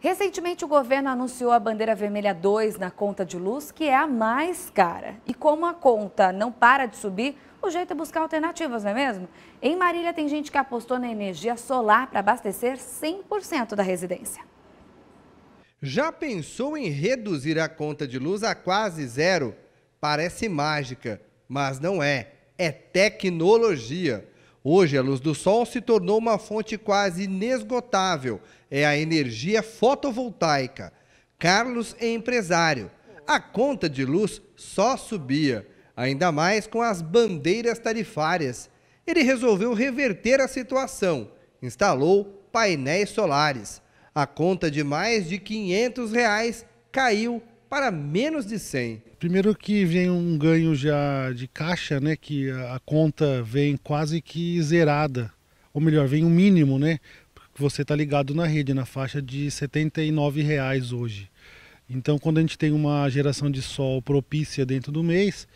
Recentemente, o governo anunciou a bandeira vermelha 2 na conta de luz, que é a mais cara. E como a conta não para de subir, o jeito é buscar alternativas, não é mesmo? Em Marília, tem gente que apostou na energia solar para abastecer 100% da residência. Já pensou em reduzir a conta de luz a quase zero? Parece mágica, mas não é. É tecnologia. Hoje, a luz do sol se tornou uma fonte quase inesgotável. É a energia fotovoltaica. Carlos é empresário. A conta de luz só subia, ainda mais com as bandeiras tarifárias. Ele resolveu reverter a situação. Instalou painéis solares. A conta de mais de 500 reais caiu para menos de 100. Primeiro que vem um ganho já de caixa, né, que a conta vem quase que zerada, ou melhor, vem o um mínimo, né, porque você está ligado na rede, na faixa de R$ 79,00 hoje. Então, quando a gente tem uma geração de sol propícia dentro do mês,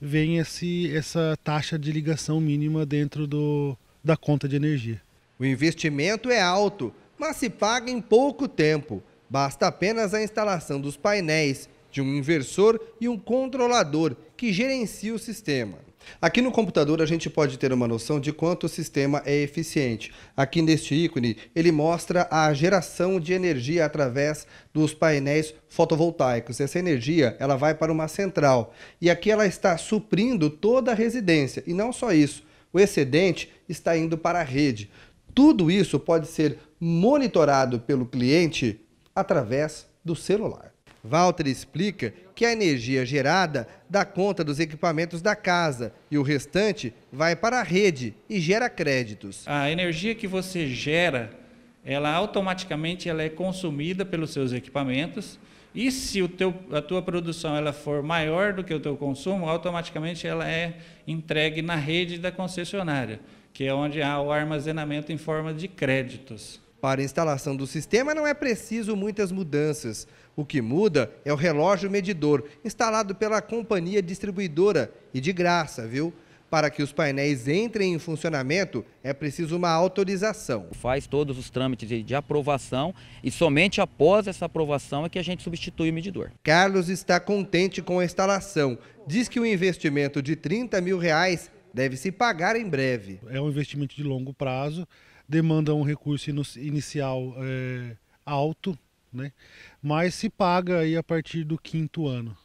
vem esse, essa taxa de ligação mínima dentro do, da conta de energia. O investimento é alto, mas se paga em pouco tempo. Basta apenas a instalação dos painéis, de um inversor e um controlador que gerencia o sistema. Aqui no computador a gente pode ter uma noção de quanto o sistema é eficiente. Aqui neste ícone ele mostra a geração de energia através dos painéis fotovoltaicos. Essa energia ela vai para uma central e aqui ela está suprindo toda a residência. E não só isso, o excedente está indo para a rede. Tudo isso pode ser monitorado pelo cliente através do celular. Walter explica que a energia gerada dá conta dos equipamentos da casa e o restante vai para a rede e gera créditos. A energia que você gera, ela automaticamente ela é consumida pelos seus equipamentos e se o teu, a tua produção ela for maior do que o teu consumo, automaticamente ela é entregue na rede da concessionária, que é onde há o armazenamento em forma de créditos. Para a instalação do sistema não é preciso muitas mudanças. O que muda é o relógio medidor, instalado pela companhia distribuidora e de graça, viu? Para que os painéis entrem em funcionamento, é preciso uma autorização. Faz todos os trâmites de, aprovação e somente após essa aprovação é que a gente substitui o medidor. Carlos está contente com a instalação. Diz que o investimento de 30 mil reais deve se pagar em breve. É um investimento de longo prazo demanda um recurso inicial é, alto, né? mas se paga aí a partir do quinto ano.